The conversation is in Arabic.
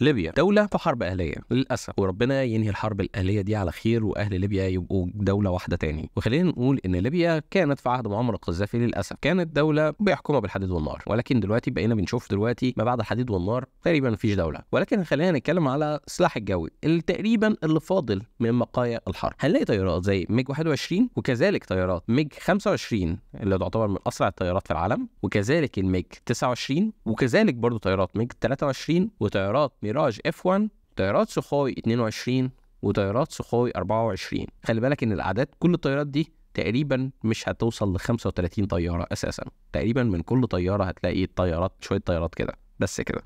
ليبيا دولة في حرب أهلية للأسف وربنا ينهي الحرب الأهلية دي على خير وأهل ليبيا يبقوا دولة واحدة تاني وخلينا نقول إن ليبيا كانت في عهد معمر القذافي للأسف كانت دولة بيحكمها بالحديد والنار ولكن دلوقتي بقينا بنشوف دلوقتي ما بعد الحديد والنار تقريبا مفيش دولة ولكن خلينا نتكلم على السلاح الجوي اللي تقريبا اللي فاضل من بقايا الحرب هنلاقي طيارات زي ميج 21 وكذلك طيارات ميج 25 اللي تعتبر من أسرع الطيارات في العالم وكذلك الميج 29 وكذلك برضه طيارات ميج 23 وطيارات ميراج اف 1 طيارات سخوي 22 وطيارات سخوي 24 خلي بالك ان الاعداد كل الطيارات دي تقريبا مش هتوصل ل 35 طياره اساسا تقريبا من كل طياره هتلاقي طيارات شويه طيارات كده بس كده